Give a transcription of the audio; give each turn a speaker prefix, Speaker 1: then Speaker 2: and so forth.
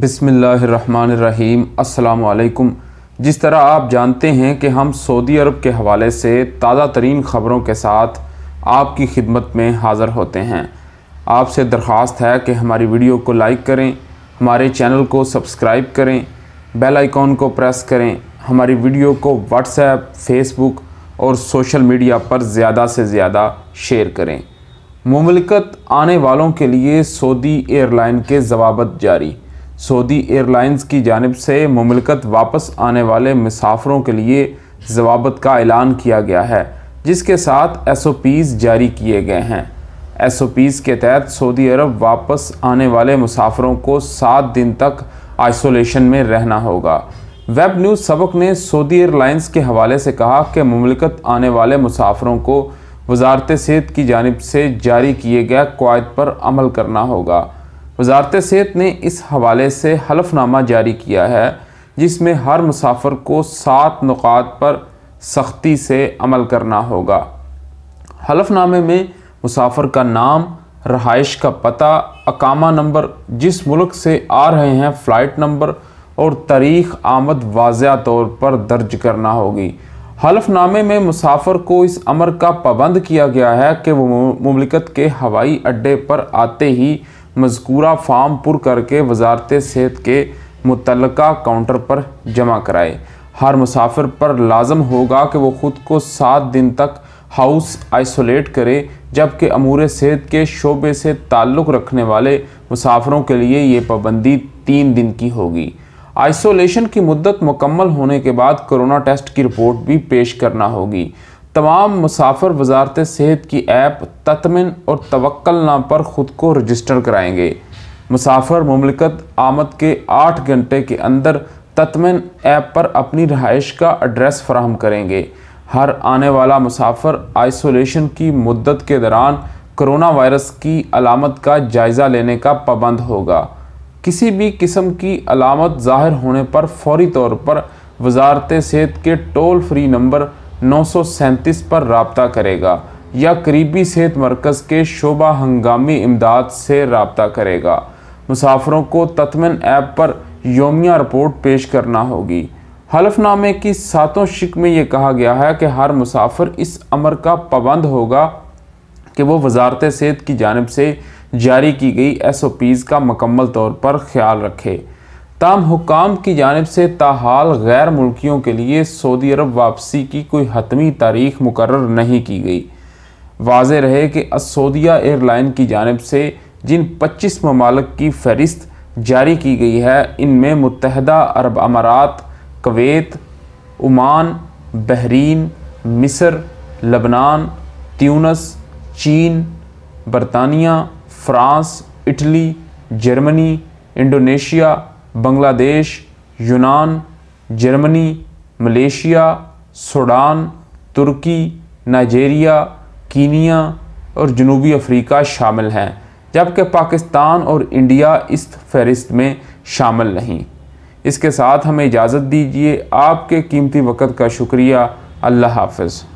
Speaker 1: बिसमीम् जिस तरह आप जानते हैं कि हम सऊदी अरब के हवाले से ताज़ा तरीन ख़बरों के साथ आपकी खिदमत में हाज़र होते हैं आपसे दरख्वास्त है कि हमारी वीडियो को लाइक करें हमारे चैनल को सब्सक्राइब करें बेल आइकॉन को प्रेस करें हमारी वीडियो को व्हाट्सएप फेसबुक और सोशल मीडिया पर ज़्यादा से ज़्यादा शेयर करें ममलकत आने वालों के लिए सऊदी एयरलाइन के जवाबत जारी सऊदी एयरलाइंस की जानब से ममलकत वापस आने वाले मुसाफरों के लिए जवाबत का ऐलान किया गया है जिसके साथ एस ओ पीज़ जारी किए गए हैं एस ओ पीज़ के तहत सऊदी अरब वापस आने वाले मुसाफरों को सात दिन तक आइसोलेशन में रहना होगा वेब न्यूज़ सबक ने सऊदी एयरलाइंस के हवाले से कहा कि ममलकत आने वाले मुसाफरों को वजारत सेहत की जानब से जारी किए गए कवायद पर अमल करना होगा वजारत सेहत ने इस हवाले से हलफनामा जारी किया है जिसमें हर मुसाफर को सात नुकात पर सख्ती से अमल करना होगा हलफनामे में मुसाफर का नाम रहाइश का पता अकामा नंबर जिस मुल्क से आ रहे हैं फ़्लाइट नंबर और तारीख़ आमद वाज़ तौर पर दर्ज करना होगी हलफनामे में मुसाफर को इस अमर का पाबंद किया गया है कि वो मुमलिकत के हवाई अड्डे पर आते ही मजकूरा फार्म पुर करके वजारत सेहत के मुतल काउंटर पर जमा कराए हर मुसाफिर पर लाजम होगा कि वो ख़ुद को सात दिन तक हाउस आइसोलेट करे जबकि अमूर सेहत के शोबे से ताल्लुक़ रखने वाले मुसाफरों के लिए ये पाबंदी तीन दिन की होगी आइसोलेशन की मुद्दत मुकम्मल होने के बाद कोरोना टेस्ट की रिपोर्ट भी पेश करना होगी तमाम मुसाफर वजारत सेहत की ऐप ततमिन और तवक्ल नाम पर ख़ुद को रजिस्टर कराएंगे मुसाफर ममलिकत आमद के आठ घंटे के अंदर ततमिन ऐप पर अपनी रहाइश का एड्रेस फ्राहम करेंगे हर आने वाला मुसाफर आइसोलेशन की मदत के दौरान करोना वायरस की अलामत का जायज़ा लेने का पाबंद होगा किसी भी किस्म की अलामत ज़ाहिर होने पर फौरी तौर पर वजारत सेहत के टोल फ्री नंबर नौ पर रबता करेगा या करीबी सेहत मरकज़ के शोबा हंगामी इमदाद से रबता करेगा मुसाफरों को तत्मन ऐप पर योमिया रिपोर्ट पेश करना होगी हलफनामे की सातों शिक में ये कहा गया है कि हर मुसाफिर इस अमर का पाबंद होगा कि वो वजारत सेहत की जानब से जारी की गई एस ओ पीज़ का मकम्मल तौर पर ख्याल रखे तमाम हुकाम की जानब से ताहाल गैर मुल्कियों के लिए सऊदी अरब वापसी की कोई हतमी तारीख मुकर नहीं की गई वाज रहे कि असोदिया एयरलाइन की जानब से जिन पच्चीस ममालक की फहरिस्त जारी की गई है इनमें मुतहदा अरब अमारात कवैत ओमान बहरीन मिस्र लबनान त्यूनस चीन बरतानिया France Italy Germany Indonesia Bangladesh यूनान जर्मनी मलेशिया सूडान तुर्की नाइजेरिया कीनिया और जनूबी अफ्रीका शामिल हैं जबकि पाकिस्तान और इंडिया इस फहरिस्त में शामिल नहीं इसके साथ हमें इजाज़त दीजिए आपके कीमती वक़्त का शुक्रिया अल्लाह हाफ़